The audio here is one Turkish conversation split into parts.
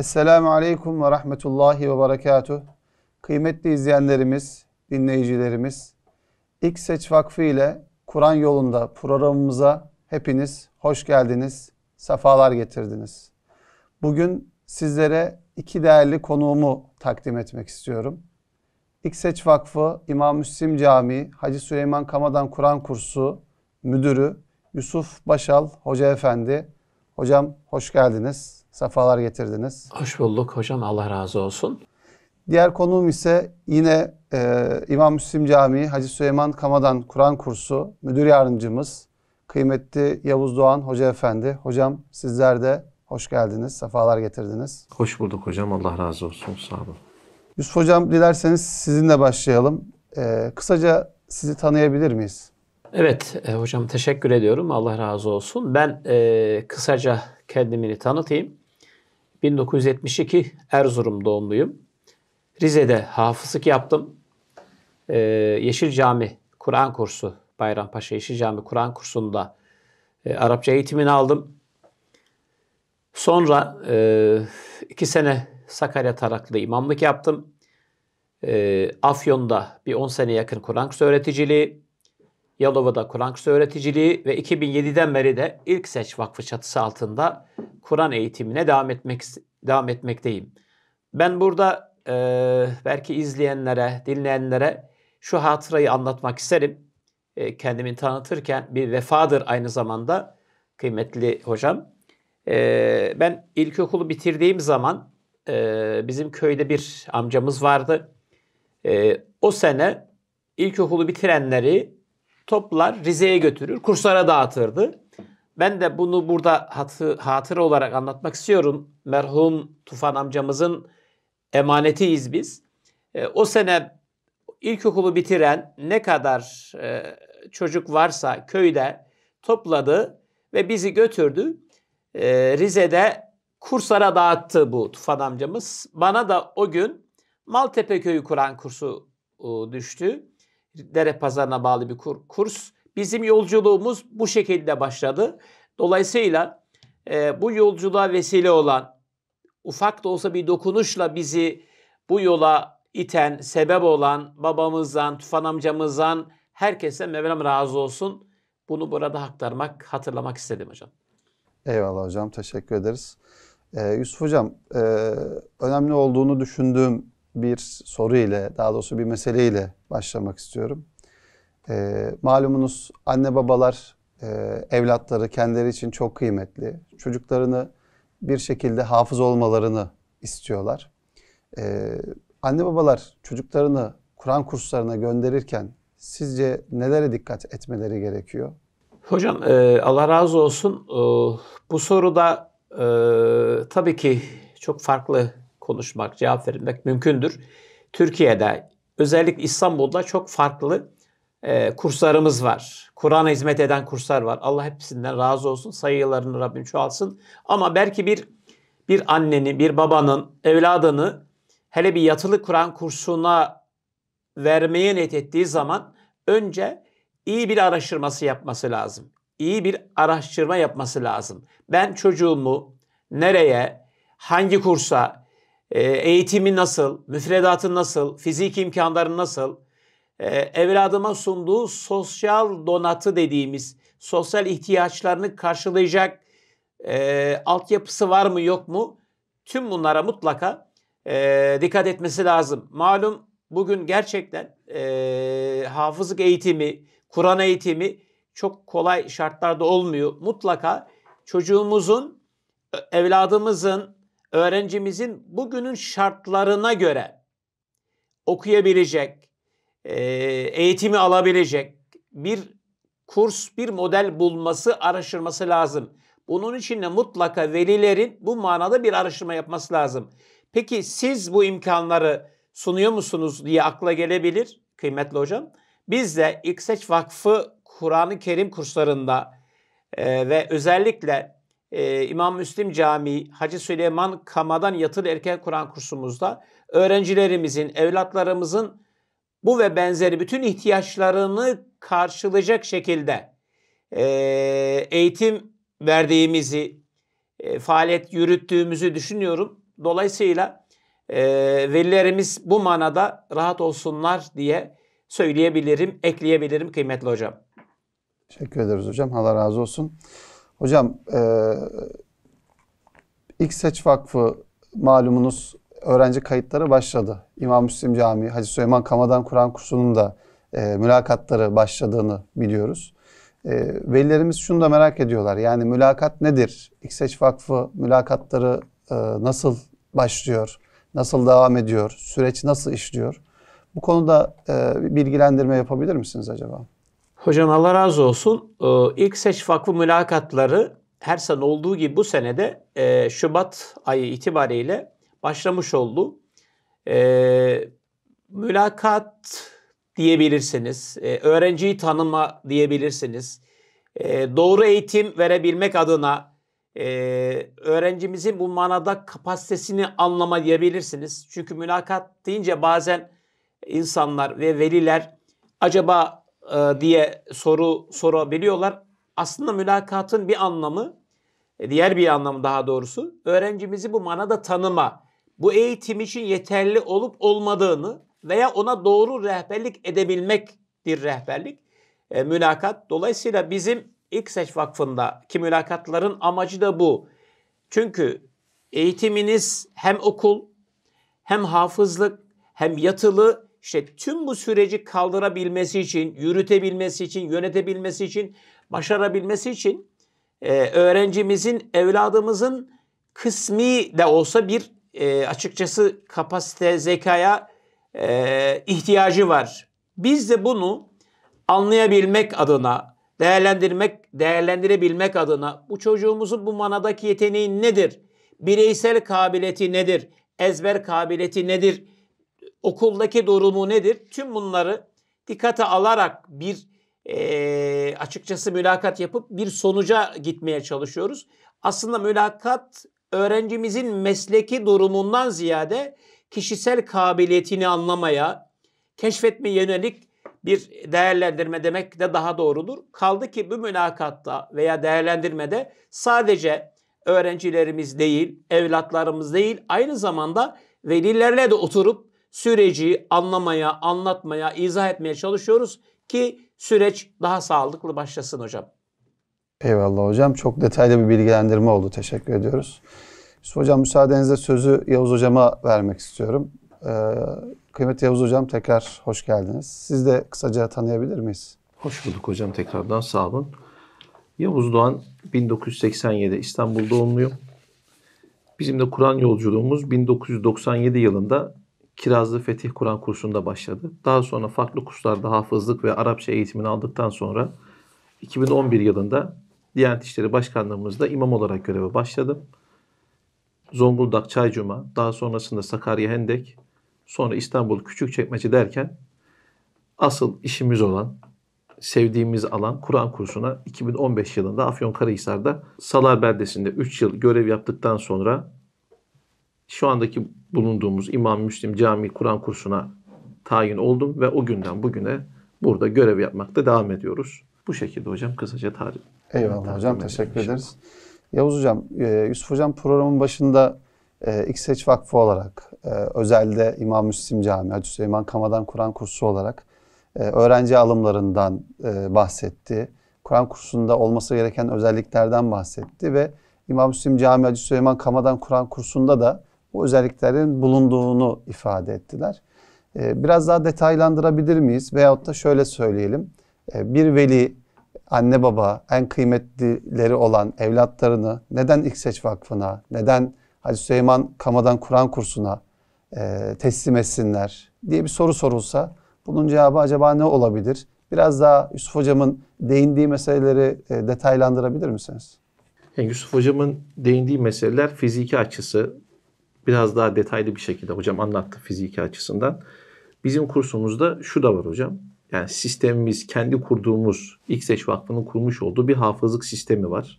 Esselamu Aleyküm ve Rahmetullahi ve Berekatuh. Kıymetli izleyenlerimiz, dinleyicilerimiz, İlk Seç Vakfı ile Kur'an yolunda programımıza hepiniz hoş geldiniz, sefalar getirdiniz. Bugün sizlere iki değerli konuğumu takdim etmek istiyorum. İlk Seç Vakfı İmam Müslim Camii Hacı Süleyman Kamadan Kur'an Kursu Müdürü Yusuf Başal Hoca Efendi. Hocam hoş geldiniz. Sefalar getirdiniz. Hoş bulduk hocam. Allah razı olsun. Diğer konuğum ise yine e, İmam Müslim Camii Hacı Süleyman Kamadan Kur'an kursu müdür yardımcımız kıymetli Yavuz Doğan Hoca Efendi. Hocam sizler de hoş geldiniz, sefalar getirdiniz. Hoş bulduk hocam. Allah razı olsun. Sağ olun. Yusuf Hocam dilerseniz sizinle başlayalım. E, kısaca sizi tanıyabilir miyiz? Evet e, hocam teşekkür ediyorum. Allah razı olsun. Ben e, kısaca kendimi tanıtayım. 1972 Erzurum doğumluyum. Rize'de hafızlık yaptım. Ee, Yeşil Cami Kur'an kursu, Bayrampaşa Yeşil Cami Kur'an kursunda e, Arapça eğitimini aldım. Sonra e, iki sene Sakarya Taraklı imamlık yaptım. E, Afyon'da bir 10 sene yakın Kur'an kursu öğreticiliği, Yalova'da Kur'an kursu öğreticiliği ve 2007'den beri de ilk Seç Vakfı çatısı altında Kur'an eğitimine devam etmek devam etmekteyim. Ben burada e, belki izleyenlere, dinleyenlere şu hatırayı anlatmak isterim. E, kendimi tanıtırken bir vefadır aynı zamanda kıymetli hocam. E, ben ilkokulu bitirdiğim zaman e, bizim köyde bir amcamız vardı. E, o sene ilkokulu bitirenleri toplar Rize'ye götürür, kurslara dağıtırdı. Ben de bunu burada hatı, hatır olarak anlatmak istiyorum. Merhum Tufan amcamızın emanetiyiz biz. E, o sene ilkokulu bitiren ne kadar e, çocuk varsa köyde topladı ve bizi götürdü. E, Rize'de kurslara dağıttı bu Tufan amcamız. Bana da o gün Maltepe Köyü Kur'an kursu e, düştü dere pazarına bağlı bir kur, kurs. Bizim yolculuğumuz bu şekilde başladı. Dolayısıyla e, bu yolculuğa vesile olan ufak da olsa bir dokunuşla bizi bu yola iten, sebep olan babamızdan, Tufan amcamızdan herkese Mevlam razı olsun. Bunu burada aktarmak, hatırlamak istedim hocam. Eyvallah hocam, teşekkür ederiz. Ee, Yusuf hocam, e, önemli olduğunu düşündüğüm bir soru ile, daha doğrusu bir mesele ile başlamak istiyorum. E, malumunuz anne babalar e, evlatları kendileri için çok kıymetli. Çocuklarını bir şekilde hafız olmalarını istiyorlar. E, anne babalar çocuklarını Kur'an kurslarına gönderirken sizce nelere dikkat etmeleri gerekiyor? Hocam e, Allah razı olsun. E, bu soruda e, tabii ki çok farklı konuşmak, cevap vermek mümkündür. Türkiye'de özellikle İstanbul'da çok farklı e, kurslarımız var. Kur'an'a hizmet eden kurslar var. Allah hepsinden razı olsun. Sayılarını Rabbim çoğalsın. Ama belki bir bir annenin, bir babanın evladını hele bir yatılı Kur'an kursuna vermeye niyet ettiği zaman önce iyi bir araştırması yapması lazım. İyi bir araştırma yapması lazım. Ben çocuğumu nereye, hangi kursa, ee, eğitimi nasıl, müfredatı nasıl, fizik imkanları nasıl, ee, evladıma sunduğu sosyal donatı dediğimiz sosyal ihtiyaçlarını karşılayacak e, altyapısı var mı yok mu? Tüm bunlara mutlaka e, dikkat etmesi lazım. Malum bugün gerçekten e, hafızlık eğitimi, Kur'an eğitimi çok kolay şartlarda olmuyor. Mutlaka çocuğumuzun, e, evladımızın öğrencimizin bugünün şartlarına göre okuyabilecek, e, eğitimi alabilecek bir kurs, bir model bulması, araştırması lazım. Bunun için de mutlaka velilerin bu manada bir araştırma yapması lazım. Peki siz bu imkanları sunuyor musunuz diye akla gelebilir kıymetli hocam. Biz de İkseç Vakfı Kur'an-ı Kerim kurslarında e, ve özellikle e, İmam Müslim Camii Hacı Süleyman Kama'dan yatılı erken Kur'an kursumuzda öğrencilerimizin, evlatlarımızın bu ve benzeri bütün ihtiyaçlarını karşılayacak şekilde e, eğitim verdiğimizi, e, faaliyet yürüttüğümüzü düşünüyorum. Dolayısıyla e, velilerimiz bu manada rahat olsunlar diye söyleyebilirim, ekleyebilirim kıymetli hocam. Teşekkür ederiz hocam. Allah razı olsun. Hocam e, İlk Seç Vakfı malumunuz öğrenci kayıtları başladı. İmam Müslim Camii, Hacı Süleyman Kamadan Kur'an kursunun da e, mülakatları başladığını biliyoruz. E, velilerimiz şunu da merak ediyorlar. Yani mülakat nedir? İlk Seç Vakfı mülakatları e, nasıl başlıyor? Nasıl devam ediyor? Süreç nasıl işliyor? Bu konuda e, bilgilendirme yapabilir misiniz acaba? Hocam Allah razı olsun. Ee, ilk Seç Vakfı mülakatları her sene olduğu gibi bu senede e, Şubat ayı itibariyle başlamış oldu. E, mülakat diyebilirsiniz, e, öğrenciyi tanıma diyebilirsiniz. E, doğru eğitim verebilmek adına öğrencimizin bu manada kapasitesini anlama diyebilirsiniz. Çünkü mülakat deyince bazen insanlar ve veliler acaba e, diye soru sorabiliyorlar. Aslında mülakatın bir anlamı, e, diğer bir anlamı daha doğrusu, öğrencimizi bu manada tanıma, bu eğitim için yeterli olup olmadığını veya ona doğru rehberlik edebilmektir rehberlik, e, mülakat. Dolayısıyla bizim ilk Seç Vakfı'ndaki mülakatların amacı da bu. Çünkü eğitiminiz hem okul, hem hafızlık, hem yatılı, işte tüm bu süreci kaldırabilmesi için, yürütebilmesi için, yönetebilmesi için, başarabilmesi için e, öğrencimizin, evladımızın kısmi de olsa bir e, açıkçası kapasite, zekaya e, ihtiyacı var. Biz de bunu anlayabilmek adına, değerlendirmek, değerlendirebilmek adına bu çocuğumuzun bu manadaki yeteneği nedir? Bireysel kabiliyeti nedir? Ezber kabiliyeti nedir? okuldaki durumu nedir? Tüm bunları dikkate alarak bir e, açıkçası mülakat yapıp bir sonuca gitmeye çalışıyoruz. Aslında mülakat öğrencimizin mesleki durumundan ziyade kişisel kabiliyetini anlamaya, keşfetme yönelik bir değerlendirme demek de daha doğrudur. Kaldı ki bu mülakatta veya değerlendirmede sadece öğrencilerimiz değil, evlatlarımız değil, aynı zamanda velilerle de oturup süreci anlamaya, anlatmaya, izah etmeye çalışıyoruz ki süreç daha sağlıklı başlasın hocam. Eyvallah hocam. Çok detaylı bir bilgilendirme oldu. Teşekkür ediyoruz. hocam müsaadenizle sözü Yavuz hocama vermek istiyorum. Ee, kıymetli Yavuz hocam tekrar hoş geldiniz. Siz de kısaca tanıyabilir miyiz? Hoş bulduk hocam tekrardan sağ olun. Yavuz Doğan 1987 İstanbul doğumluyum. Bizim de Kur'an yolculuğumuz 1997 yılında Kirazlı Fetih Kur'an kursunda başladı. Daha sonra farklı kurslarda hafızlık ve Arapça eğitimini aldıktan sonra 2011 yılında Diyanet İşleri Başkanlığımızda imam olarak göreve başladım. Zonguldak Çaycuma, daha sonrasında Sakarya Hendek, sonra İstanbul Küçükçekmece derken asıl işimiz olan, sevdiğimiz alan Kur'an kursuna 2015 yılında Afyonkarahisar'da Salar Beldesi'nde 3 yıl görev yaptıktan sonra şu andaki bulunduğumuz İmam Müslim cami Kur'an kursuna tayin oldum ve o günden bugüne burada görev yapmakta devam ediyoruz. Bu şekilde hocam kısaca tarih. Eyvallah tarih hocam teşekkür ederiz. Yavuz hocam, e, Yusuf hocam programın başında e, İkseç Vakfı olarak e, özelde İmam Müslim cami Hacı Süleyman Kamadan Kur'an kursu olarak öğrenci alımlarından bahsetti. Kur'an kursunda olması gereken özelliklerden bahsetti ve İmam Müslim cami Hacı Süleyman Kamadan Kur'an kursunda da bu özelliklerin bulunduğunu ifade ettiler. Ee, biraz daha detaylandırabilir miyiz? Veyahut da şöyle söyleyelim. Ee, bir veli, anne baba, en kıymetlileri olan evlatlarını neden İkseç Vakfı'na, neden Hacı Süleyman Kama'dan Kur'an kursuna e, teslim etsinler diye bir soru sorulsa bunun cevabı acaba ne olabilir? Biraz daha Yusuf Hocam'ın değindiği meseleleri e, detaylandırabilir misiniz? E, Yusuf Hocam'ın değindiği meseleler fiziki açısı, biraz daha detaylı bir şekilde hocam anlattı fiziki açısından. Bizim kursumuzda şu da var hocam. Yani sistemimiz, kendi kurduğumuz, İkseç Vakfı'nın kurmuş olduğu bir hafızlık sistemi var.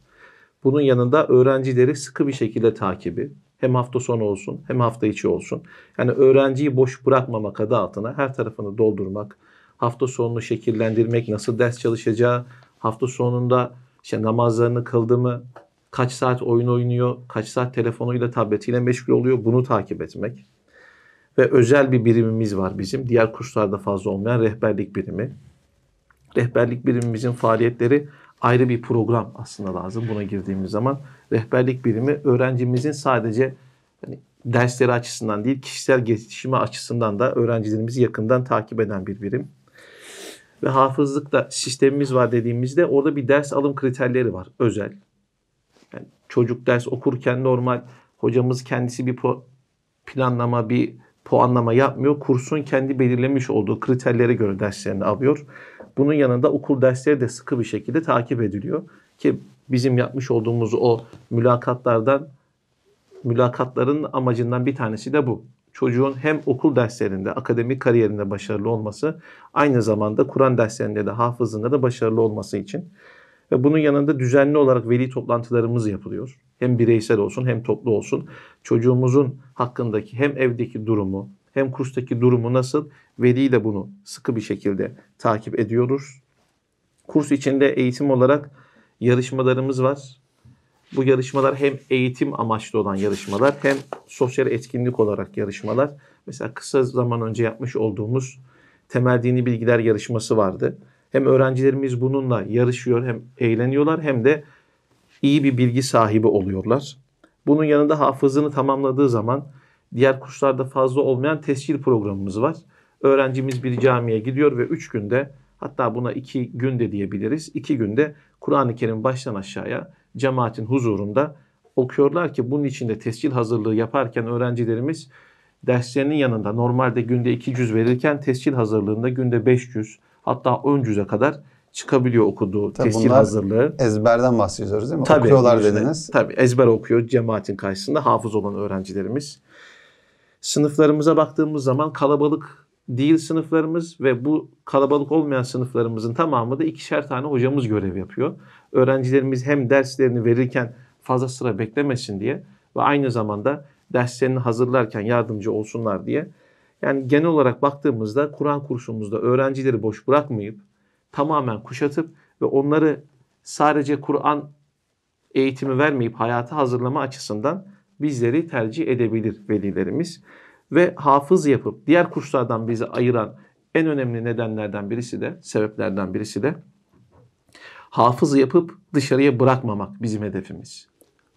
Bunun yanında öğrencileri sıkı bir şekilde takibi, hem hafta sonu olsun hem hafta içi olsun. Yani öğrenciyi boş bırakmamak adı altına her tarafını doldurmak, hafta sonunu şekillendirmek, nasıl ders çalışacağı, hafta sonunda işte namazlarını kıldı mı, Kaç saat oyun oynuyor, kaç saat telefonuyla, tabletiyle meşgul oluyor bunu takip etmek. Ve özel bir birimimiz var bizim. Diğer kurslarda fazla olmayan rehberlik birimi. Rehberlik birimimizin faaliyetleri ayrı bir program aslında lazım buna girdiğimiz zaman. Rehberlik birimi öğrencimizin sadece yani dersleri açısından değil kişisel gelişimi açısından da öğrencilerimizi yakından takip eden bir birim. Ve hafızlıkta sistemimiz var dediğimizde orada bir ders alım kriterleri var özel. Çocuk ders okurken normal hocamız kendisi bir planlama, bir puanlama yapmıyor. Kursun kendi belirlemiş olduğu kriterlere göre derslerini alıyor. Bunun yanında okul dersleri de sıkı bir şekilde takip ediliyor. Ki bizim yapmış olduğumuz o mülakatlardan, mülakatların amacından bir tanesi de bu. Çocuğun hem okul derslerinde, akademik kariyerinde başarılı olması, aynı zamanda Kur'an derslerinde de hafızında da başarılı olması için. Ve bunun yanında düzenli olarak veli toplantılarımız yapılıyor. Hem bireysel olsun hem toplu olsun. Çocuğumuzun hakkındaki hem evdeki durumu hem kurstaki durumu nasıl veli de bunu sıkı bir şekilde takip ediyoruz. Kurs içinde eğitim olarak yarışmalarımız var. Bu yarışmalar hem eğitim amaçlı olan yarışmalar hem sosyal etkinlik olarak yarışmalar. Mesela kısa zaman önce yapmış olduğumuz temel dini bilgiler yarışması vardı. Hem öğrencilerimiz bununla yarışıyor hem eğleniyorlar hem de iyi bir bilgi sahibi oluyorlar. Bunun yanında hafızını tamamladığı zaman diğer kurslarda fazla olmayan tescil programımız var. Öğrencimiz bir camiye gidiyor ve 3 günde hatta buna 2 de diyebiliriz. 2 günde Kur'an-ı Kerim baştan aşağıya cemaatin huzurunda okuyorlar ki bunun içinde tescil hazırlığı yaparken öğrencilerimiz derslerinin yanında normalde günde 200 verirken tescil hazırlığında günde 500, hatta 10 kadar çıkabiliyor okuduğu Tabii tescil hazırlığı. Ezberden bahsediyoruz değil mi? Tabii, Okuyorlar işte, dediniz. Tabii ezber okuyor cemaatin karşısında hafız olan öğrencilerimiz. Sınıflarımıza baktığımız zaman kalabalık değil sınıflarımız ve bu kalabalık olmayan sınıflarımızın tamamı da ikişer tane hocamız görev yapıyor. Öğrencilerimiz hem derslerini verirken fazla sıra beklemesin diye ve aynı zamanda derslerini hazırlarken yardımcı olsunlar diye yani genel olarak baktığımızda Kur'an kursumuzda öğrencileri boş bırakmayıp tamamen kuşatıp ve onları sadece Kur'an eğitimi vermeyip hayata hazırlama açısından bizleri tercih edebilir velilerimiz. Ve hafız yapıp diğer kurslardan bizi ayıran en önemli nedenlerden birisi de, sebeplerden birisi de hafız yapıp dışarıya bırakmamak bizim hedefimiz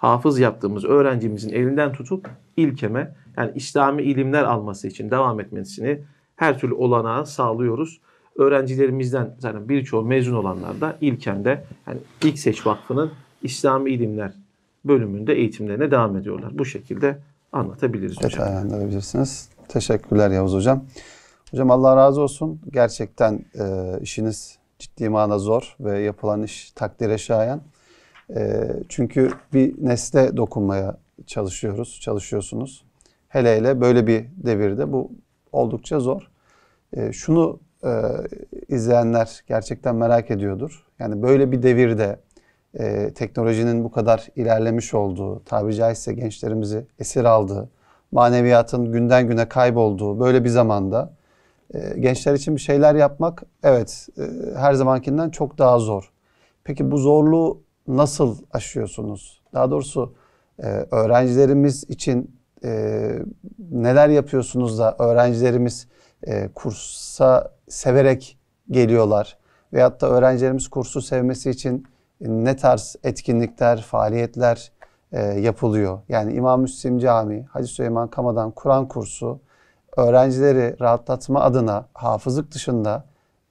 hafız yaptığımız öğrencimizin elinden tutup ilkeme yani İslami ilimler alması için devam etmesini her türlü olanağı sağlıyoruz. Öğrencilerimizden zaten birçoğu mezun olanlar da ilkemde yani ilk seç vakfının İslami ilimler bölümünde eğitimlerine devam ediyorlar. Bu şekilde anlatabiliriz evet, hocam. Detaylandırabilirsiniz. Teşekkürler Yavuz hocam. Hocam Allah razı olsun. Gerçekten e, işiniz ciddi manada zor ve yapılan iş takdire şayan. Ee, çünkü bir nesle dokunmaya çalışıyoruz, çalışıyorsunuz. Hele hele böyle bir devirde bu oldukça zor. Ee, şunu e, izleyenler gerçekten merak ediyordur. Yani böyle bir devirde e, teknolojinin bu kadar ilerlemiş olduğu, tabiri caizse gençlerimizi esir aldığı, maneviyatın günden güne kaybolduğu böyle bir zamanda e, gençler için bir şeyler yapmak evet her zamankinden çok daha zor. Peki bu zorluğu nasıl aşıyorsunuz? Daha doğrusu e, öğrencilerimiz için e, neler yapıyorsunuz da öğrencilerimiz e, kursa severek geliyorlar? Veyahut da öğrencilerimiz kursu sevmesi için e, ne tarz etkinlikler, faaliyetler e, yapılıyor? Yani İmam Müslim Camii, Hacı Süleyman Kamadan Kur'an kursu öğrencileri rahatlatma adına hafızlık dışında,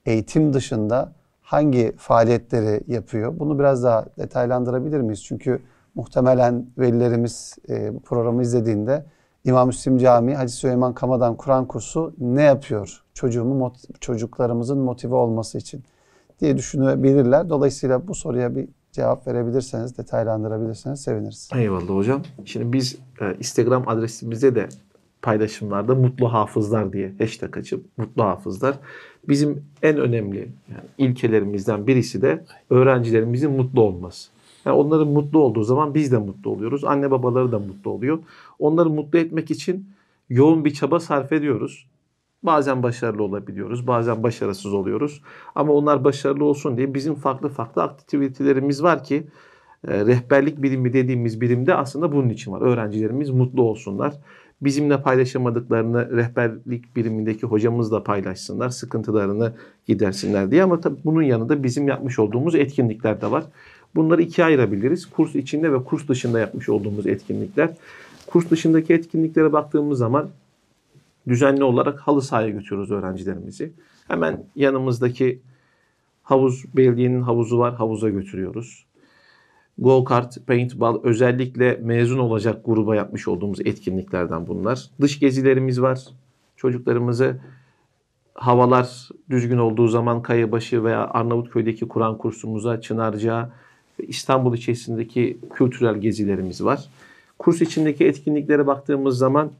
eğitim dışında hangi faaliyetleri yapıyor? Bunu biraz daha detaylandırabilir miyiz? Çünkü muhtemelen velilerimiz e, bu programı izlediğinde İmam Müslim Camii Hacı Süleyman Kamadan Kur'an kursu ne yapıyor? Çocuğumu, çocuklarımızın motive olması için diye düşünebilirler. Dolayısıyla bu soruya bir cevap verebilirseniz, detaylandırabilirseniz seviniriz. Eyvallah hocam. Şimdi biz e, Instagram adresimizde de paylaşımlarda mutlu hafızlar diye hashtag açıp mutlu hafızlar Bizim en önemli yani ilkelerimizden birisi de öğrencilerimizin mutlu olması. Yani onların mutlu olduğu zaman biz de mutlu oluyoruz. Anne babaları da mutlu oluyor. Onları mutlu etmek için yoğun bir çaba sarf ediyoruz. Bazen başarılı olabiliyoruz, bazen başarısız oluyoruz. Ama onlar başarılı olsun diye bizim farklı farklı aktivitelerimiz var ki e, rehberlik bilimi dediğimiz birimde aslında bunun için var. Öğrencilerimiz mutlu olsunlar. Bizimle paylaşamadıklarını rehberlik birimindeki hocamızla paylaşsınlar, sıkıntılarını gidersinler diye. Ama tabii bunun yanında bizim yapmış olduğumuz etkinlikler de var. Bunları ikiye ayırabiliriz. Kurs içinde ve kurs dışında yapmış olduğumuz etkinlikler. Kurs dışındaki etkinliklere baktığımız zaman düzenli olarak halı sahaya götürüyoruz öğrencilerimizi. Hemen yanımızdaki havuz, belediyenin havuzu var, havuza götürüyoruz. Go kart, paintball özellikle mezun olacak gruba yapmış olduğumuz etkinliklerden bunlar. Dış gezilerimiz var. Çocuklarımızı havalar düzgün olduğu zaman Kayabaşı veya Arnavutköy'deki Kur'an kursumuza, Çınarca, İstanbul içerisindeki kültürel gezilerimiz var. Kurs içindeki etkinliklere baktığımız zaman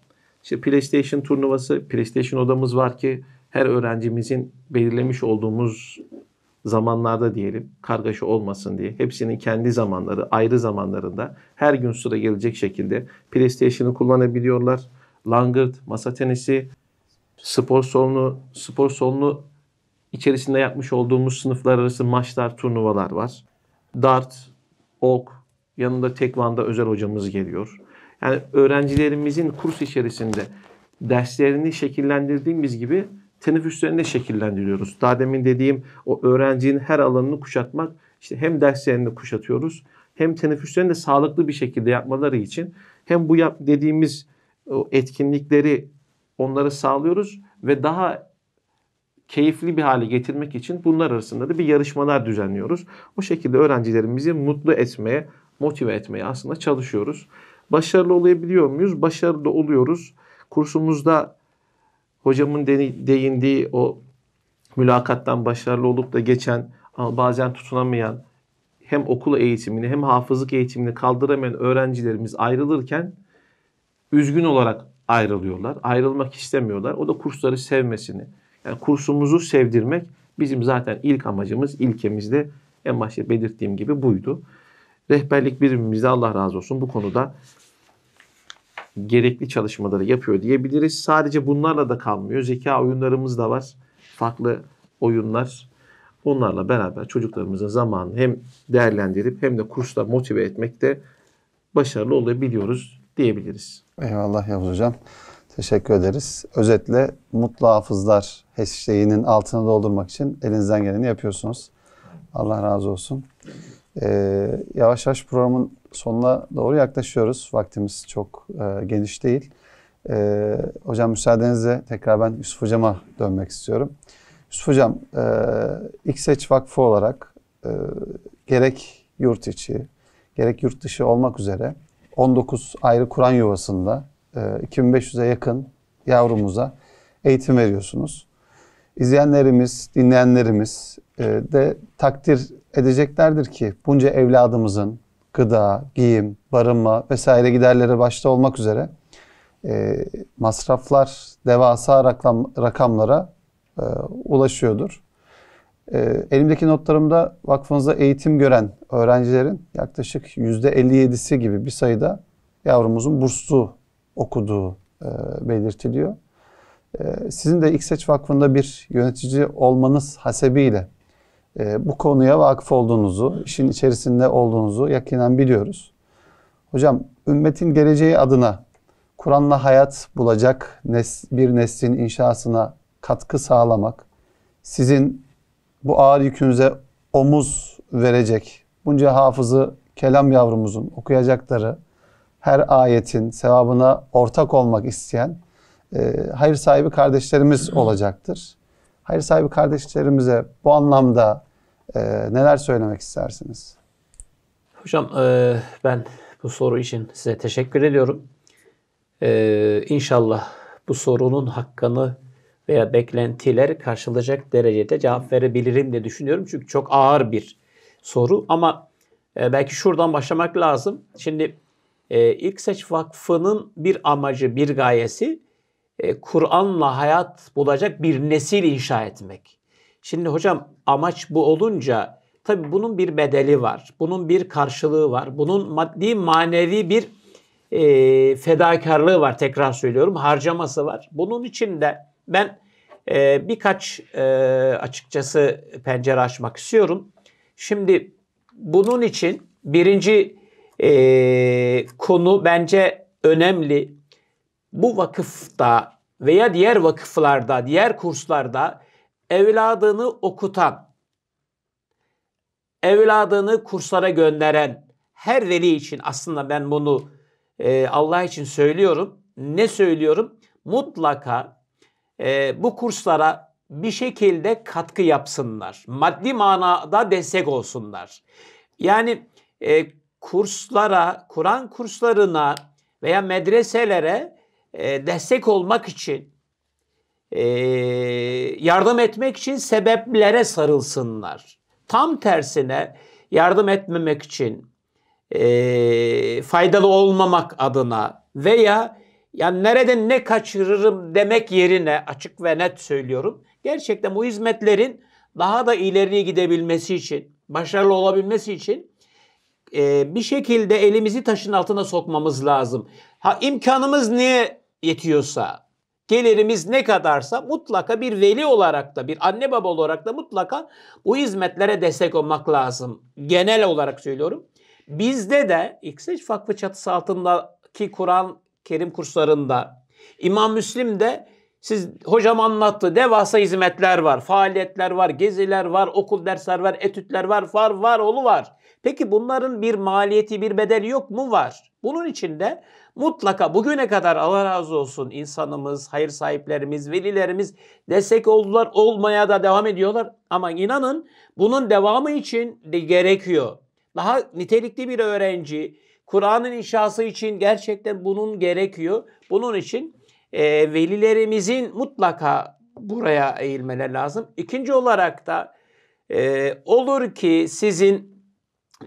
işte PlayStation turnuvası, PlayStation odamız var ki her öğrencimizin belirlemiş olduğumuz zamanlarda diyelim kargaşa olmasın diye hepsinin kendi zamanları ayrı zamanlarında her gün sıra gelecek şekilde PlayStation'ı kullanabiliyorlar. Langırt, masa tenisi, spor salonu, spor salonu içerisinde yapmış olduğumuz sınıflar arası maçlar, turnuvalar var. Dart, ok, yanında tekvanda özel hocamız geliyor. Yani öğrencilerimizin kurs içerisinde derslerini şekillendirdiğimiz gibi teneffüslerini şekillendiriyoruz. Daha demin dediğim o öğrencinin her alanını kuşatmak işte hem derslerini kuşatıyoruz hem teneffüslerini de sağlıklı bir şekilde yapmaları için hem bu yap dediğimiz o etkinlikleri onlara sağlıyoruz ve daha keyifli bir hale getirmek için bunlar arasında da bir yarışmalar düzenliyoruz. O şekilde öğrencilerimizi mutlu etmeye, motive etmeye aslında çalışıyoruz. Başarılı olabiliyor muyuz? Başarılı oluyoruz. Kursumuzda hocamın değindiği o mülakattan başarılı olup da geçen ama bazen tutunamayan hem okul eğitimini hem hafızlık eğitimini kaldıramayan öğrencilerimiz ayrılırken üzgün olarak ayrılıyorlar. Ayrılmak istemiyorlar. O da kursları sevmesini. Yani kursumuzu sevdirmek bizim zaten ilk amacımız ilkemizde en başta belirttiğim gibi buydu. Rehberlik birimimizde Allah razı olsun bu konuda gerekli çalışmaları yapıyor diyebiliriz. Sadece bunlarla da kalmıyor. Zeka oyunlarımız da var. Farklı oyunlar. Onlarla beraber çocuklarımızın zamanı hem değerlendirip hem de kursla motive etmekte başarılı olabiliyoruz diyebiliriz. Eyvallah Yavuz Hocam. Teşekkür ederiz. Özetle mutlu hafızlar HES altını doldurmak için elinizden geleni yapıyorsunuz. Allah razı olsun. Ee, yavaş yavaş programın sonuna doğru yaklaşıyoruz. Vaktimiz çok e, geniş değil. Ee, hocam müsaadenizle tekrar ben Yusuf Hocam'a dönmek istiyorum. Yusuf Hocam, e, İkseç Vakfı olarak e, gerek yurt içi, gerek yurt dışı olmak üzere 19 ayrı Kur'an yuvasında e, 2500'e yakın yavrumuza eğitim veriyorsunuz izleyenlerimiz, dinleyenlerimiz e, de takdir edeceklerdir ki bunca evladımızın gıda, giyim, barınma vesaire giderleri başta olmak üzere e, masraflar devasa rakamlara e, ulaşıyordur. elimdeki notlarımda vakfımızda eğitim gören öğrencilerin yaklaşık %57'si gibi bir sayıda yavrumuzun burslu okuduğu belirtiliyor. Ee, sizin de İkseç Vakfı'nda bir yönetici olmanız hasebiyle e, bu konuya vakıf olduğunuzu, işin içerisinde olduğunuzu yakinen biliyoruz. Hocam, ümmetin geleceği adına Kur'an'la hayat bulacak bir neslin inşasına katkı sağlamak, sizin bu ağır yükünüze omuz verecek, bunca hafızı kelam yavrumuzun okuyacakları, her ayetin sevabına ortak olmak isteyen e, hayır sahibi kardeşlerimiz olacaktır. Hayır sahibi kardeşlerimize bu anlamda e, neler söylemek istersiniz? Hocam e, ben bu soru için size teşekkür ediyorum. İnşallah bu sorunun hakkını veya beklentiler karşılayacak derecede cevap verebilirim diye düşünüyorum. Çünkü çok ağır bir soru ama belki şuradan başlamak lazım. Şimdi e, İlk Seç Vakfı'nın bir amacı, bir gayesi e, Kur'an'la hayat bulacak bir nesil inşa etmek. Şimdi hocam amaç bu olunca tabii bunun bir bedeli var. Bunun bir karşılığı var. Bunun maddi manevi bir e, fedakarlığı var tekrar söylüyorum. Harcaması var. Bunun için de ben e, birkaç e, açıkçası pencere açmak istiyorum. Şimdi bunun için birinci e, konu bence önemli bu vakıfta veya diğer vakıflarda, diğer kurslarda evladını okutan, evladını kurslara gönderen her veli için aslında ben bunu e, Allah için söylüyorum. Ne söylüyorum? Mutlaka e, bu kurslara bir şekilde katkı yapsınlar. Maddi manada destek olsunlar. Yani e, kurslara, Kur'an kurslarına veya medreselere e, destek olmak için, e, yardım etmek için sebeplere sarılsınlar. Tam tersine yardım etmemek için, e, faydalı olmamak adına veya yani nereden ne kaçırırım demek yerine açık ve net söylüyorum. Gerçekten bu hizmetlerin daha da ileriye gidebilmesi için, başarılı olabilmesi için bir şekilde elimizi taşın altına sokmamız lazım. Ha imkanımız niye yetiyorsa, gelirimiz ne kadarsa mutlaka bir veli olarak da bir anne baba olarak da mutlaka bu hizmetlere destek olmak lazım. Genel olarak söylüyorum. Bizde de İkseç Vakfı çatısı altındaki Kur'an Kerim kurslarında İmam Müslim de siz hocam anlattı. Devasa hizmetler var, faaliyetler var, geziler var, okul dersler var, etütler var, var var olu var. Peki bunların bir maliyeti, bir bedeli yok mu? Var. Bunun için de Mutlaka bugüne kadar Allah razı olsun insanımız, hayır sahiplerimiz, velilerimiz destek oldular, olmaya da devam ediyorlar. Ama inanın bunun devamı için de gerekiyor. Daha nitelikli bir öğrenci, Kur'an'ın inşası için gerçekten bunun gerekiyor. Bunun için e, velilerimizin mutlaka buraya eğilmeler lazım. İkinci olarak da e, olur ki sizin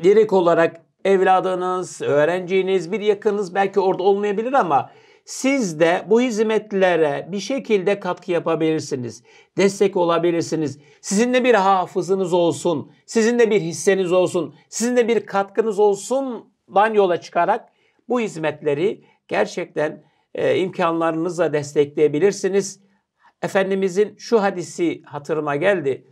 direkt olarak evladınız, öğrenciniz, bir yakınınız belki orada olmayabilir ama siz de bu hizmetlere bir şekilde katkı yapabilirsiniz. Destek olabilirsiniz. Sizin de bir hafızınız olsun, sizin de bir hisseniz olsun, sizin de bir katkınız olsun olsundan yola çıkarak bu hizmetleri gerçekten e, imkanlarınızla destekleyebilirsiniz. Efendimizin şu hadisi hatırıma geldi.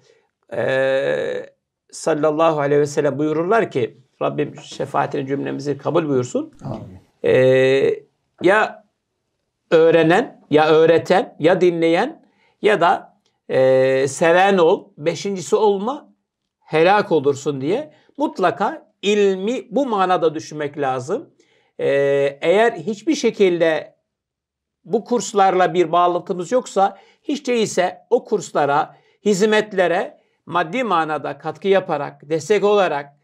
Ee, sallallahu aleyhi ve sellem buyururlar ki Rabbim şefaatini cümlemizi kabul buyursun. Amin. Ee, ya öğrenen, ya öğreten, ya dinleyen ya da e, seven ol, beşincisi olma, helak olursun diye mutlaka ilmi bu manada düşünmek lazım. Ee, eğer hiçbir şekilde bu kurslarla bir bağlantımız yoksa hiç değilse o kurslara, hizmetlere maddi manada katkı yaparak, destek olarak,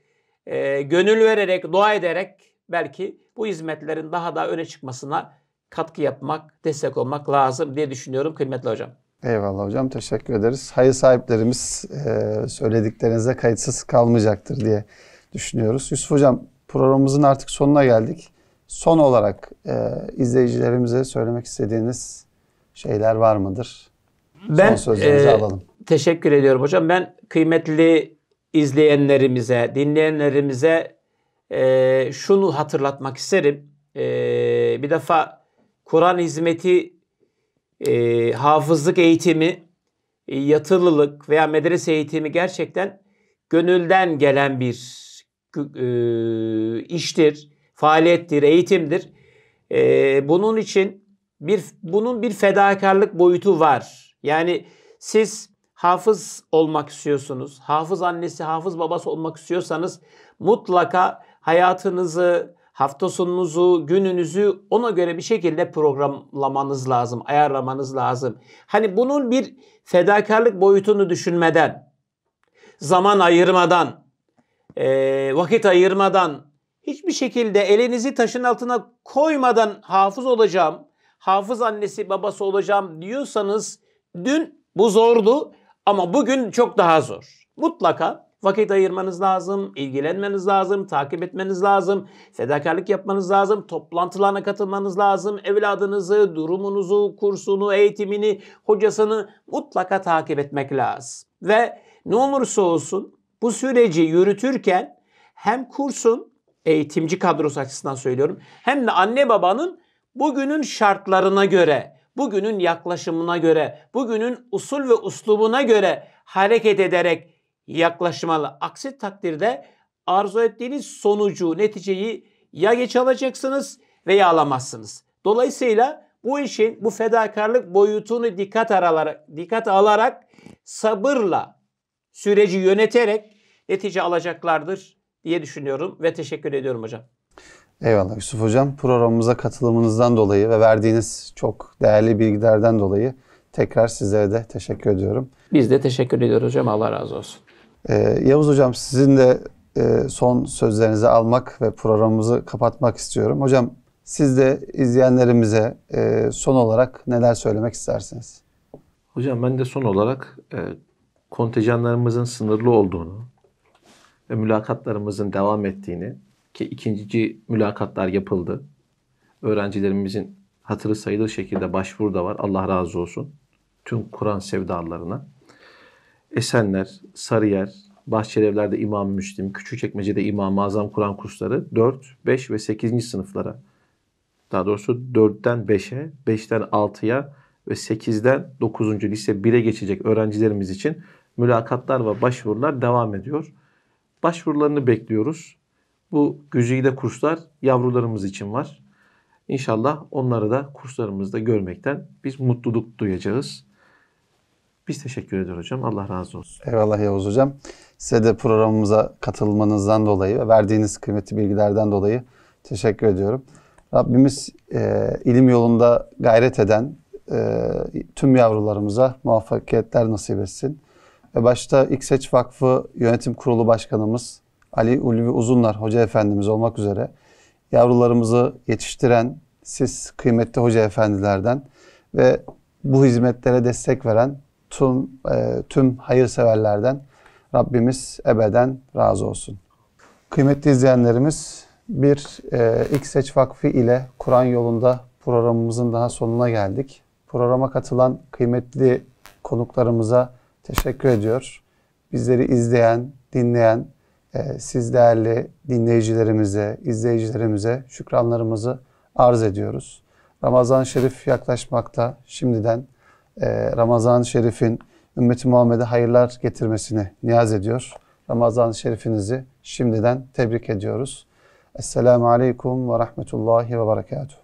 e, gönül vererek, dua ederek belki bu hizmetlerin daha da öne çıkmasına katkı yapmak, destek olmak lazım diye düşünüyorum kıymetli hocam. Eyvallah hocam teşekkür ederiz. Hayır sahiplerimiz e, söylediklerinize kayıtsız kalmayacaktır diye düşünüyoruz. Yusuf hocam programımızın artık sonuna geldik. Son olarak e, izleyicilerimize söylemek istediğiniz şeyler var mıdır? Ben, Son sözlerinizi e, alalım. Teşekkür ediyorum hocam. Ben kıymetli izleyenlerimize, dinleyenlerimize e, şunu hatırlatmak isterim. E, bir defa Kur'an hizmeti, e, hafızlık eğitimi, e, yatılılık veya medrese eğitimi gerçekten gönülden gelen bir e, iştir, faaliyettir, eğitimdir. E, bunun için bir bunun bir fedakarlık boyutu var. Yani siz hafız olmak istiyorsunuz, hafız annesi, hafız babası olmak istiyorsanız mutlaka hayatınızı, haftasonunuzu, gününüzü ona göre bir şekilde programlamanız lazım, ayarlamanız lazım. Hani bunun bir fedakarlık boyutunu düşünmeden, zaman ayırmadan, e, vakit ayırmadan, hiçbir şekilde elinizi taşın altına koymadan hafız olacağım, hafız annesi babası olacağım diyorsanız dün bu zordu. Ama bugün çok daha zor. Mutlaka vakit ayırmanız lazım, ilgilenmeniz lazım, takip etmeniz lazım, fedakarlık yapmanız lazım, toplantılarına katılmanız lazım, evladınızı, durumunuzu, kursunu, eğitimini, hocasını mutlaka takip etmek lazım. Ve ne olursa olsun bu süreci yürütürken hem kursun eğitimci kadrosu açısından söylüyorum hem de anne babanın bugünün şartlarına göre bugünün yaklaşımına göre, bugünün usul ve uslubuna göre hareket ederek yaklaşmalı. Aksi takdirde arzu ettiğiniz sonucu, neticeyi ya geç alacaksınız veya alamazsınız. Dolayısıyla bu işin bu fedakarlık boyutunu dikkat alarak, dikkat alarak sabırla süreci yöneterek netice alacaklardır diye düşünüyorum ve teşekkür ediyorum hocam. Eyvallah Yusuf Hocam. Programımıza katılımınızdan dolayı ve verdiğiniz çok değerli bilgilerden dolayı tekrar sizlere de teşekkür ediyorum. Biz de teşekkür ediyoruz hocam. Allah razı olsun. Ee, Yavuz Hocam sizin de e, son sözlerinizi almak ve programımızı kapatmak istiyorum. Hocam siz de izleyenlerimize e, son olarak neler söylemek istersiniz? Hocam ben de son olarak e, kontenjanlarımızın sınırlı olduğunu ve mülakatlarımızın devam ettiğini ki ikinci mülakatlar yapıldı. Öğrencilerimizin hatırı sayılır şekilde başvuru da var. Allah razı olsun. Tüm Kur'an sevdalarına. Esenler, Sarıyer, Bahçelievler'de İmam Müslim, Küçükçekmece'de İmam-ı Azam Kur'an kursları 4, 5 ve 8. sınıflara daha doğrusu 4'ten 5'e, 5'ten 6'ya ve 8'den 9. lise 1'e geçecek öğrencilerimiz için mülakatlar ve başvurular devam ediyor. Başvurularını bekliyoruz. Bu güzide kurslar yavrularımız için var. İnşallah onları da kurslarımızda görmekten biz mutluluk duyacağız. Biz teşekkür ediyoruz hocam. Allah razı olsun. Eyvallah Yavuz hocam. Size de programımıza katılmanızdan dolayı ve verdiğiniz kıymetli bilgilerden dolayı teşekkür ediyorum. Rabbimiz e, ilim yolunda gayret eden e, tüm yavrularımıza muvaffakiyetler nasip etsin. Ve başta İkseç Vakfı Yönetim Kurulu Başkanımız Ali Ulvi Uzunlar Hoca Efendimiz olmak üzere yavrularımızı yetiştiren siz kıymetli hoca efendilerden ve bu hizmetlere destek veren tüm e, tüm hayırseverlerden Rabbimiz ebeden razı olsun. Kıymetli izleyenlerimiz bir e, İlk Seç Vakfı ile Kur'an yolunda programımızın daha sonuna geldik. Programa katılan kıymetli konuklarımıza teşekkür ediyor. Bizleri izleyen, dinleyen, ee, siz değerli dinleyicilerimize, izleyicilerimize şükranlarımızı arz ediyoruz. Ramazan-ı Şerif yaklaşmakta şimdiden e, Ramazan-ı Şerif'in ümmeti Muhammed'e hayırlar getirmesini niyaz ediyor. Ramazan-ı Şerif'inizi şimdiden tebrik ediyoruz. Esselamu Aleyküm ve Rahmetullahi ve Berekatuhu.